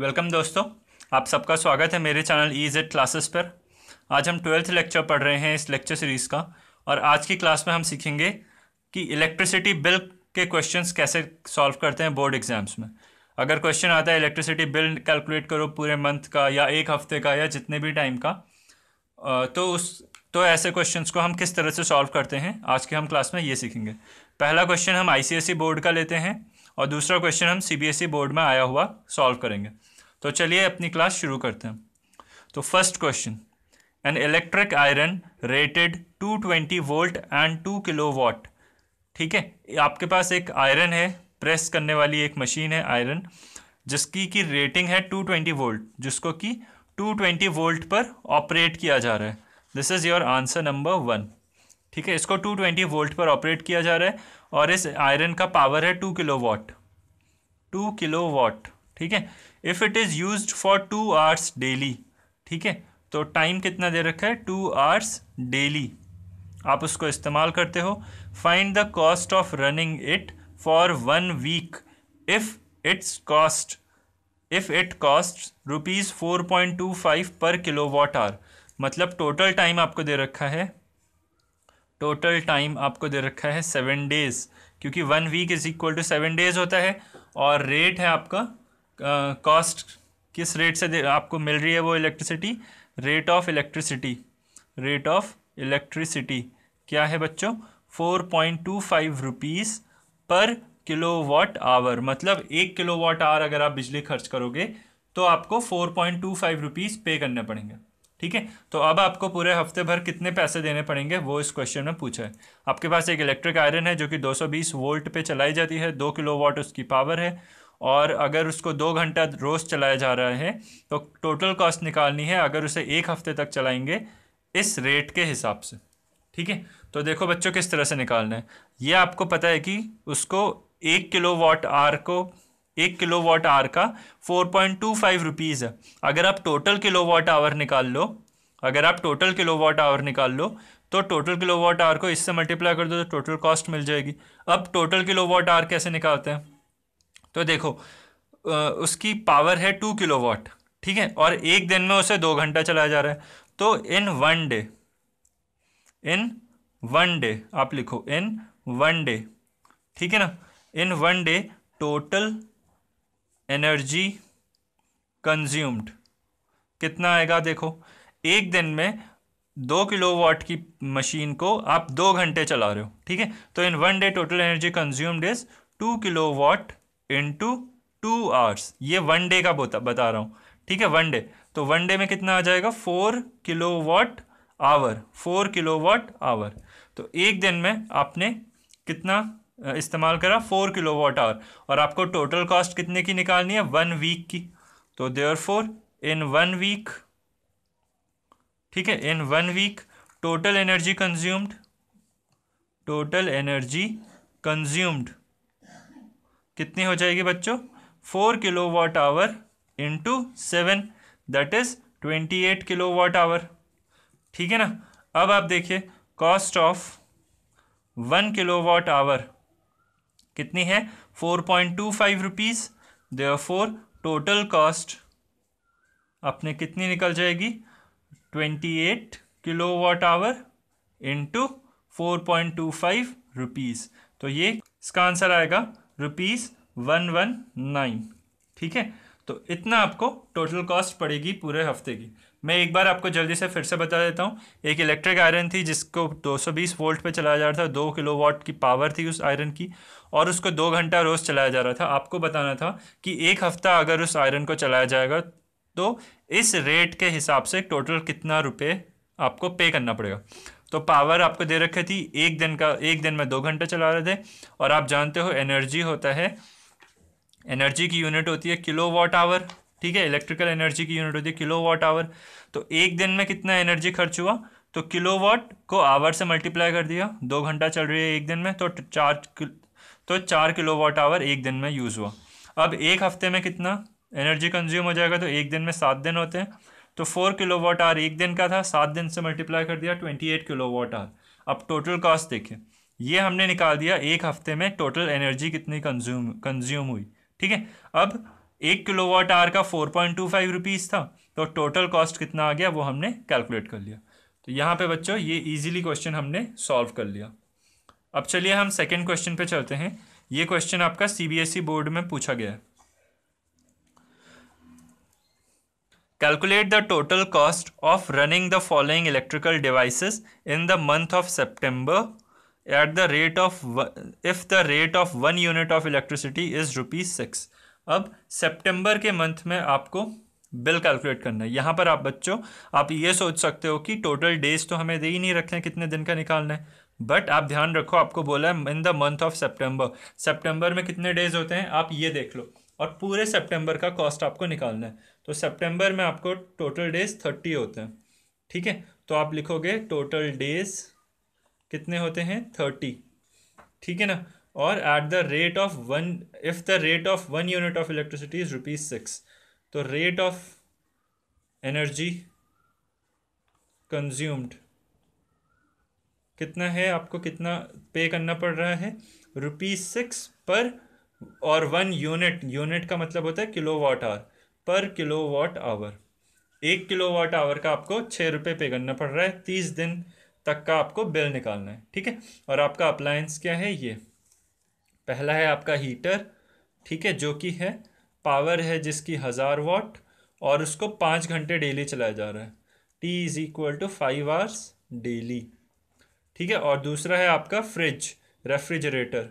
Welcome दोस्तों आप सबका स्वागत है मेरे चैनल ई जेड क्लासेस पर आज हम ट्वेल्थ लेक्चर पढ़ रहे हैं इस लेक्चर सीरीज़ का और आज की क्लास में हम सीखेंगे कि इलेक्ट्रिसिटी बिल के क्वेश्चंस कैसे सॉल्व करते हैं बोर्ड एग्जाम्स में अगर क्वेश्चन आता है इलेक्ट्रिसिटी बिल कैलकुलेट करो पूरे मंथ का या एक हफ्ते का या जितने भी टाइम का तो उस तो ऐसे क्वेश्चन को हम किस तरह से सॉल्व करते हैं आज के हम क्लास में ये सीखेंगे पहला क्वेश्चन हम आई बोर्ड e का लेते हैं और दूसरा क्वेश्चन हम सीबीएसई बोर्ड e में आया हुआ सॉल्व करेंगे तो चलिए अपनी क्लास शुरू करते हैं तो first question an electric iron rated 220 volt and 2 kilowatt ठीक है आपके पास एक आयरन है प्रेस करने वाली एक मशीन है आयरन जिसकी की रेटिंग है 220 वोल्ट जिसको कि 220 वोल्ट पर ऑपरेट किया जा रहा है this is your answer number one ठीक है इसको 220 वोल्ट पर ऑपरेट किया जा रहा है और इस आयरन का पावर है two kilowatt two kilowatt ठीक है if it is use for two hours daily ठीक है तो टाइम कितना दे रखा है टू आवर्स डेली आप उसको इस्तेमाल करते हो find the cost of running it for one week if it's cost if it cost rupees four point two five per kilowatt hour मतलब टोटल टाइम आपको दे रखा है टोटल टाइम आपको दे रखा है सेवन डेज़ क्योंकि one week is equal to seven days होता है और रेट है आपका कॉस्ट किस रेट से आपको मिल रही है वो electricity rate of electricity rate of electricity क्या है बच्चों four point two five rupees per kilowatt hour मतलब एक किलो वाट आवर अगर आप बिजली खर्च करोगे तो आपको four point two five rupees pay करने पड़ेंगे ठीक है तो अब आपको पूरे हफ्ते भर कितने पैसे देने पड़ेंगे वो इस क्वेश्चन में पूछा है आपके पास एक इलेक्ट्रिक आयरन है जो कि 220 वोल्ट पे चलाई जाती है दो किलो वाट उसकी पावर है और अगर उसको दो घंटा रोज़ चलाया जा रहा है तो टोटल कॉस्ट निकालनी है अगर उसे एक हफ्ते तक चलाएंगे इस रेट के हिसाब से ठीक है तो देखो बच्चों किस तरह से निकालना है ये आपको पता है कि उसको एक किलो वाट आर को एक किलो वाट आर का four point two five rupees है अगर आप टोटल किलो वाट आवर निकाल लो अगर आप टोटल किलो वाट आवर निकाल लो तो टोटल किलो वाट आर को इससे मल्टीप्लाई कर दो तो टोटल कॉस्ट मिल जाएगी अब टोटल किलो वाट आर कैसे निकालते हैं तो देखो उसकी पावर है टू किलो वाट ठीक है और एक दिन में उसे दो घंटा चलाया जा रहा है तो in one day in one day आप लिखो इन वन डे ठीक है ना in one day total energy consumed कितना आएगा देखो एक दिन में दो किलोवाट की मशीन को आप दो घंटे चला रहे हो ठीक है तो in one day total energy consumed is two kilowatt in two two hours ये वन डे का बता बता रहा हूँ ठीक है वन डे तो वन डे में कितना आ जाएगा four kilowatt hour four kilowatt hour तो एक दिन में आपने कितना इस्तेमाल करा फोर किलो वाट आवर और आपको टोटल कॉस्ट कितने की निकालनी है वन वीक की तो there four in one week ठीक है in one week total energy consumed total energy consumed कितनी हो जाएगी बच्चों four kilowatt hour into seven that is twenty eight kilowatt hour ठीक है ना अब आप देखिए cost of one kilowatt hour कितनी है four point two five rupees four total cost अपने कितनी निकल जाएगी twenty eight kilowatt hour into four point two five rupees तो ये इसका आंसर आएगा रुपीज़ वन वन नाइन ठीक है तो इतना आपको टोटल कॉस्ट पड़ेगी पूरे हफ्ते की मैं एक बार आपको जल्दी से फिर से बता देता हूँ एक इलेक्ट्रिक आयरन थी जिसको 220 वोल्ट पे चलाया जा रहा था दो किलो वॉट की पावर थी उस आयरन की और उसको दो घंटा रोज़ चलाया जा रहा था आपको बताना था कि एक हफ्ता अगर उस आयरन को चलाया जाएगा तो इस रेट के हिसाब से टोटल कितना रुपये आपको पे करना पड़ेगा तो पावर आपको दे रखी थी एक दिन का एक दिन में दो घंटा चला रहे थे और आप जानते हो एनर्जी होता है एनर्जी की यूनिट होती है किलो वॉट आवर ठीक है इलेक्ट्रिकल एनर्जी की यूनिट होती है किलो वॉट आवर तो एक दिन में कितना एनर्जी खर्च हुआ तो किलो वॉट को आवर से मल्टीप्लाई कर दिया दो घंटा चल रही है एक दिन में तो चार तो चार किलो वाट आवर एक दिन में यूज़ हुआ अब एक हफ्ते में कितना एनर्जी कंज्यूम हो जाएगा तो एक दिन में सात दिन होते हैं तो फोर किलो वाट आवर एक दिन का था सात दिन से मल्टीप्लाई कर दिया twenty eight kilowatt hour अब टोटल कॉस्ट देखिए ये हमने निकाल दिया एक हफ्ते में टोटल एनर्जी कितनी कंज्यूम कंज्यूम हुई ठीक है अब एक किलो वाट आवर का four point two five rupees था तो टोटल कॉस्ट कितना आ गया वो हमने कैलकुलेट कर लिया तो यहाँ पे बच्चों ये इजीली क्वेश्चन हमने सॉल्व कर लिया अब चलिए हम सेकेंड क्वेश्चन पे चलते हैं ये क्वेश्चन आपका सीबीएसई बोर्ड e में पूछा गया है calculate the total cost of running the following electrical devices in the month of September at the rate of if the rate of one unit of electricity is rupees six अब September के month में आपको bill calculate करना है यहाँ पर आप बच्चों आप ये सोच सकते हो कि टोटल डेज तो हमें दे ही नहीं रखने कितने दिन का निकालना है बट आप ध्यान रखो आपको बोला है in the month of September September में कितने डेज होते हैं आप ये देख लो और पूरे सेप्टेम्बर का कॉस्ट आपको निकालना है तो सेप्टेम्बर में आपको टोटल डेज थर्टी होते हैं ठीक है तो आप लिखोगे टोटल डेज कितने होते हैं थर्टी ठीक है ना और at the rate of one if the rate of one unit of electricity is rupees six तो रेट ऑफ एनर्जी कंज्यूम्ड कितना है आपको कितना पे करना पड़ रहा है रुपीज़ सिक्स पर और वन यूनिट यूनिट का मतलब होता है किलो वाट आवर पर किलो वाट आवर एक किलो वाट आवर का आपको छः रुपये पे करना पड़ रहा है तीस दिन तक का आपको बिल निकालना है ठीक है और आपका अप्लायंस क्या है ये पहला है आपका हीटर ठीक है जो कि है पावर है जिसकी हज़ार वाट और उसको पाँच घंटे डेली चलाया जा रहा है T is equal to five hours daily ठीक है और दूसरा है आपका फ्रिज रेफ्रिजरेटर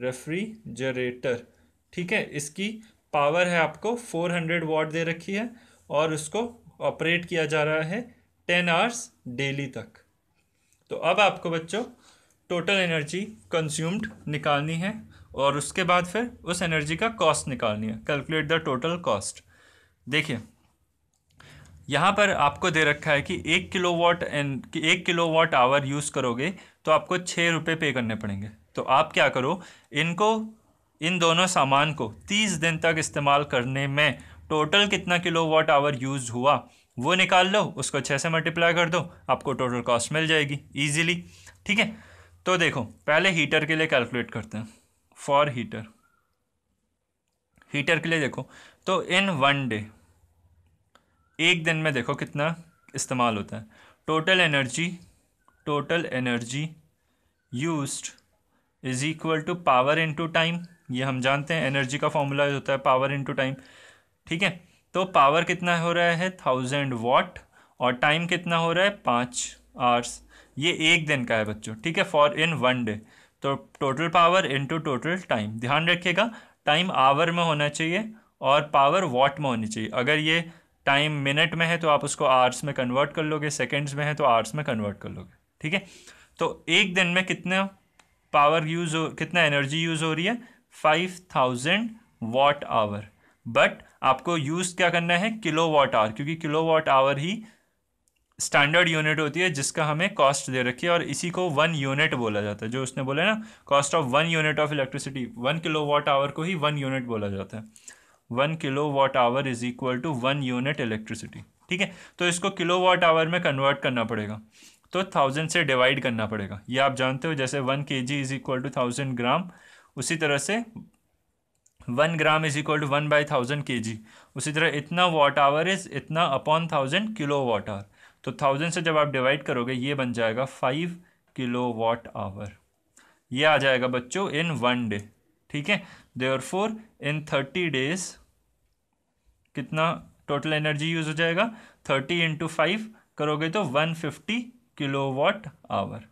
रेफ्रिजरेटर ठीक है इसकी पावर है आपको फोर हंड्रेड वाट दे रखी है और उसको ऑपरेट किया जा रहा है टेन आवर्स डेली तक तो अब आपको बच्चों टोटल एनर्जी कंज्यूम्ड निकालनी है और उसके बाद फिर उस एनर्जी का कॉस्ट निकालनी है कैलकुलेट द टोटल कॉस्ट देखिए यहाँ पर आपको दे रखा है कि एक किलो वॉट एन कि एक किलो वाट आवर यूज़ करोगे तो आपको छः रुपये पे करने पड़ेंगे तो आप क्या करो इनको इन दोनों सामान को तीस दिन तक इस्तेमाल करने में टोटल कितना किलो वाट आवर यूज़ हुआ वो निकाल लो उसको छः से मल्टीप्लाई कर दो आपको टोटल कॉस्ट मिल जाएगी ईजिली ठीक है तो देखो पहले हीटर के लिए कैलकुलेट करते हैं फॉर हीटर हीटर के लिए देखो तो इन वन डे एक दिन में देखो कितना इस्तेमाल होता है total energy total energy used is equal to power into time ये हम जानते हैं एनर्जी का फॉर्मूला होता है पावर इनटू टाइम ठीक है तो पावर कितना हो रहा है थाउजेंड वाट और टाइम कितना हो रहा है पाँच आवर्स ये एक दिन का है बच्चों ठीक है फॉर इन वन डे तो total power into total time ध्यान रखिएगा टाइम आवर में होना चाहिए और पावर वॉट में होनी चाहिए अगर ये टाइम मिनट में है तो आप उसको आवर्स में कन्वर्ट कर लोगे सेकेंड्स में है तो आवर्स में कन्वर्ट कर लोगे ठीक है तो एक दिन में कितना पावर यूज हो कितना एनर्जी यूज हो रही है five thousand watt hour but आपको यूज़ क्या करना है किलो वाट आवर क्योंकि किलो वाट आवर ही स्टैंडर्ड यूनिट होती है जिसका हमें कॉस्ट दे रखी है और इसी को वन यूनिट बोला जाता है जो उसने बोला ना cost of one unit of electricity one kilowatt hour को ही वन यूनिट बोला जाता है one kilowatt hour is equal to one unit electricity ठीक है तो इसको किलो वाट आवर में कन्वर्ट करना पड़ेगा तो थाउजेंड से डिवाइड करना पड़ेगा ये आप जानते हो जैसे one K G is equal to thousand gram उसी तरह से one gram is equal to one by thousand K G उसी तरह इतना वाट आवर इज इतना upon thousand kilowatt hour तो थाउजेंड से जब आप डिवाइड करोगे ये बन जाएगा फाइव किलो वाट आवर ये आ जाएगा बच्चों इन वन डे ठीक है there four in thirty days कितना टोटल एनर्जी यूज हो जाएगा थर्टी इंटू फाइव करोगे तो one fifty kilowatt hour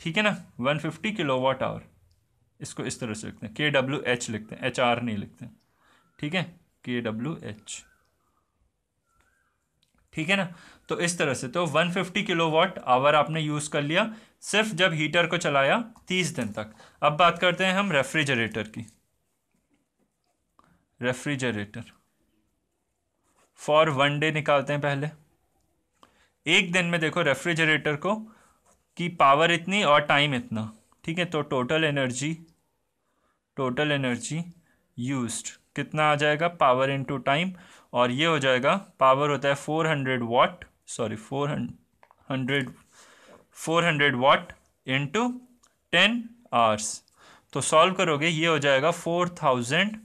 ठीक है ना one fifty kilowatt hour इसको इस तरह से लिखते हैं के डब्ल्यू एच लिखते हैं एच आर नहीं लिखते ठीक है के डब्ल्यू एच ठीक है ना तो इस तरह से तो 150 वाट आवर आपने यूज़ कर लिया सिर्फ जब हीटर को चलाया 30 दिन तक अब बात करते हैं हम रेफ्रिजरेटर की रेफ्रिजरेटर फॉर वन डे निकालते हैं पहले एक दिन में देखो रेफ्रिजरेटर को कि पावर इतनी और टाइम इतना ठीक है तो total energy total energy used कितना आ जाएगा पावर इनटू टाइम और ये हो जाएगा पावर होता है four hundred watt sorry four hundred four hundred watt into ten hours तो सॉल्व करोगे ये हो जाएगा four thousand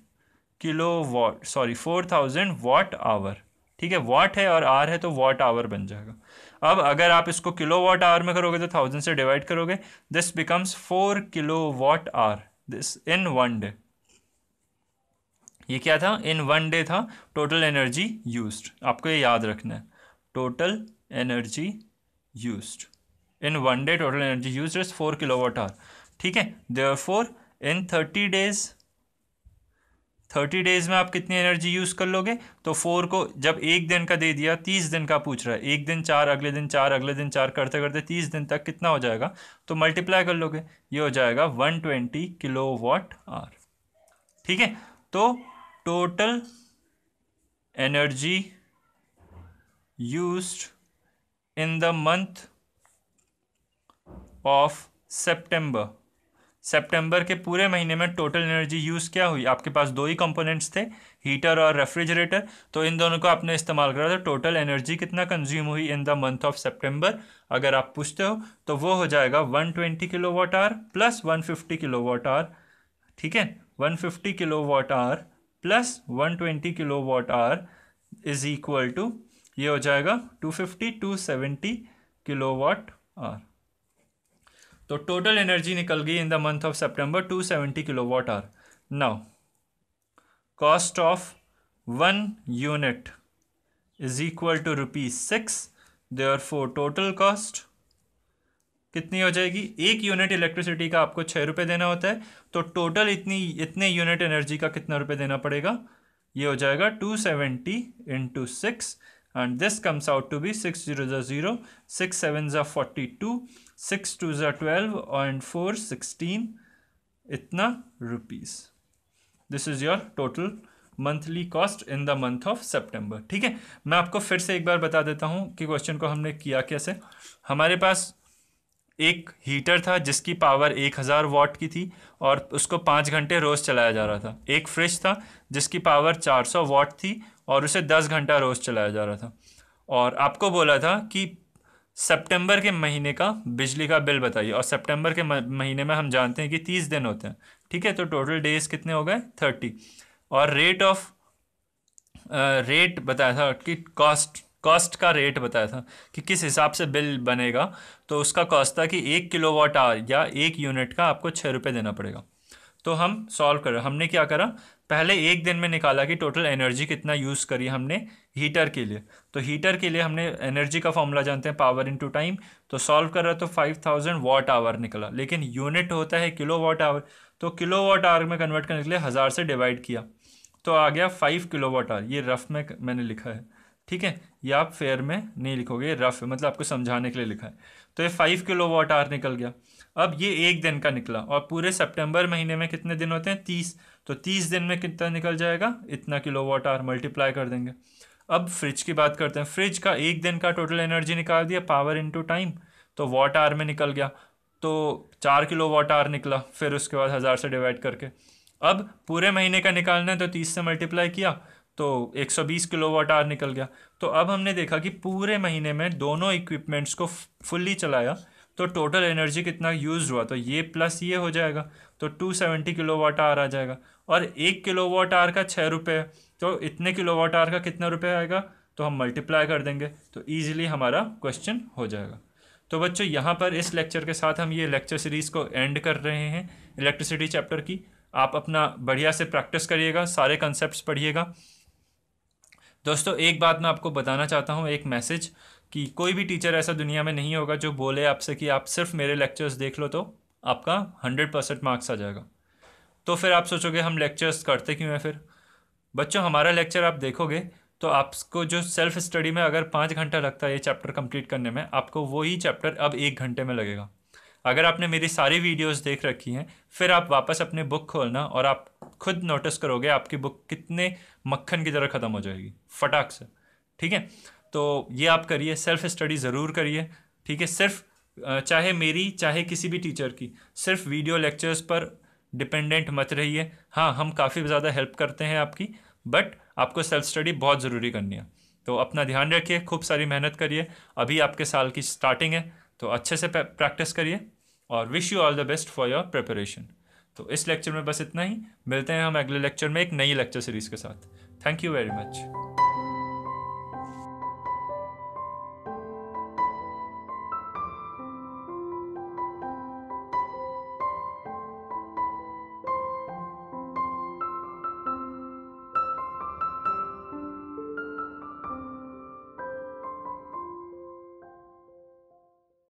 kilowatt sorry four thousand watt hour ठीक है वॉट है और आर है तो वॉट आवर बन जाएगा अब अगर आप इसको किलो वॉट आवर में करोगे तो थाउजेंड से डिवाइड करोगे this becomes four kilowatt hour this in one day ये क्या था इन वन डे था टोटल एनर्जी यूज्ड आपको ये याद रखना है total energy used in one day total energy used is four kilowatt hour ठीक है therefore in thirty days thirty days में आप कितनी एनर्जी यूज़ कर लोगे तो फोर को जब एक दिन का दे दिया तीस दिन का पूछ रहा है एक दिन चार अगले दिन चार अगले दिन चार करते करते तीस दिन तक कितना हो जाएगा तो मल्टीप्लाई कर लोगे ये हो जाएगा one twenty kilowatt hour ठीक है तो total energy use in the month of September September के पूरे महीने में टोटल एनर्जी यूज़ क्या हुई आपके पास दो ही कंपोनेंट्स थे हीटर और रेफ्रिजरेटर तो इन दोनों को आपने इस्तेमाल करा तो टोटल एनर्जी कितना कंज्यूम हुई in the month of September अगर आप पूछते हो तो वो हो जाएगा 120 watt hour plus one kilowatt hour ठीक है 150 watt hour plus 120 watt hour is equal to ये हो जाएगा 250 किलो वाट आर तो टोटल एनर्जी निकल गई in the month of two seventy kilowatt hour now cost of one unit is equal to rupees six or four total cost कितनी हो जाएगी एक यूनिट इलेक्ट्रिसिटी का आपको छः रुपये देना होता है तो टोटल इतनी इतने यूनिट एनर्जी का कितना रुपये देना पड़ेगा ये हो जाएगा two seventy into six and this comes out to be 6 zeros are 0, 6 sevens are 42, 6 twos are 12 and 4 16 itna rupees. This is your total monthly cost in the month of September ठीक है मैं आपको फिर से एक बार बता देता हूँ कि क्वेश्चन को हमने किया कैसे हमारे पास एक हीटर था जिसकी पावर एक हज़ार वाट की थी और उसको पाँच घंटे रोज़ चलाया जा रहा था एक फ्रिज था जिसकी पावर चार सौ वॉट थी और उसे दस घंटा रोज़ चलाया जा रहा था और आपको बोला था कि सितंबर के महीने का बिजली का बिल बताइए और सितंबर के महीने में हम जानते हैं कि तीस दिन होते हैं ठीक है तो टोटल डेज कितने हो गए थर्टी और रेट ऑफ रेट बताया था कि कॉस्ट कॉस्ट का रेट बताया था कि किस हिसाब से बिल बनेगा तो उसका कॉस्ट था कि एक किलोवाट आर या एक यूनिट का आपको छः रुपये देना पड़ेगा तो हम सॉल्व करें हमने क्या करा पहले एक दिन में निकाला कि टोटल एनर्जी कितना यूज़ करी हमने हीटर के लिए तो हीटर के लिए हमने एनर्जी का फॉर्मूला जानते हैं पावर इनटू टाइम तो सॉल्व रहा तो फाइव थाउजेंड वाट आवर निकला लेकिन यूनिट होता है किलो वाट आवर तो किलो वाट आवर में कन्वर्ट करने के लिए हज़ार से डिवाइड किया तो आ गया फाइव किलो वाट आवर ये रफ में मैंने लिखा है ठीक है ये आप फेयर में नहीं लिखोगे रफ मतलब आपको समझाने के लिए लिखा है तो ये फाइव किलो वाट आवर निकल गया अब ये एक दिन का निकला और पूरे सितंबर महीने में कितने दिन होते हैं तीस तो तीस दिन में कितना निकल जाएगा इतना किलो वाट आर मल्टीप्लाई कर देंगे अब फ्रिज की बात करते हैं फ्रिज का एक दिन का टोटल एनर्जी निकाल दिया पावर इंटू टाइम तो वाट आर में निकल गया तो चार किलो वाट आर निकला फिर उसके बाद हज़ार से डिवाइड करके अब पूरे महीने का निकालना है तो तीस से मल्टीप्लाई किया तो 120 वाट आर निकल गया तो अब हमने देखा कि पूरे महीने में दोनों इक्विपमेंट्स को फुल्ली चलाया तो टोटल एनर्जी कितना यूज हुआ तो ये प्लस ये हो जाएगा तो two seventy kilowatt hour आ जाएगा और एक किलो वाट आर का छः रुपये तो इतने किलो वाट आर का कितना रुपये आएगा तो हम मल्टीप्लाई कर देंगे तो ईजिली हमारा क्वेश्चन हो जाएगा तो बच्चों यहाँ पर इस लेक्चर के साथ हम ये लेक्चर सीरीज़ को एंड कर रहे हैं इलेक्ट्रिसिटी चैप्टर की आप अपना बढ़िया से प्रैक्टिस करिएगा सारे कंसेप्ट पढ़िएगा दोस्तों एक बात मैं आपको बताना चाहता हूँ एक मैसेज कि कोई भी टीचर ऐसा दुनिया में नहीं होगा जो बोले आपसे कि आप सिर्फ मेरे लेक्चर्स देख लो तो आपका हंड्रेड परसेंट मार्क्स आ जाएगा तो फिर आप सोचोगे हम लेक्चर्स करते क्यों हैं फिर बच्चों हमारा लेक्चर आप देखोगे तो आपको जो सेल्फ स्टडी में अगर पाँच घंटा लगता है ये चैप्टर कंप्लीट करने में आपको वही चैप्टर अब एक घंटे में लगेगा अगर आपने मेरी सारी वीडियोस देख रखी हैं फिर आप वापस अपने बुक खोलना और आप खुद नोटिस करोगे आपकी बुक कितने मक्खन की तरह ख़त्म हो जाएगी फटाक से ठीक है तो ये आप करिए सेल्फ स्टडी ज़रूर करिए ठीक है सिर्फ चाहे मेरी चाहे किसी भी टीचर की सिर्फ वीडियो लेक्चर्स पर डिपेंडेंट मत रहिए हाँ हम काफ़ी ज़्यादा हेल्प करते हैं आपकी बट आपको सेल्फ स्टडी बहुत ज़रूरी करनी है तो अपना ध्यान रखिए खूब सारी मेहनत करिए अभी आपके साल की स्टार्टिंग है तो अच्छे से प्रैक्टिस करिए और wish you all the best for your preparation तो इस लेक्चर में बस इतना ही मिलते हैं हम अगले लेक्चर में एक नई लेक्चर सीरीज़ के साथ थैंक यू वेरी मच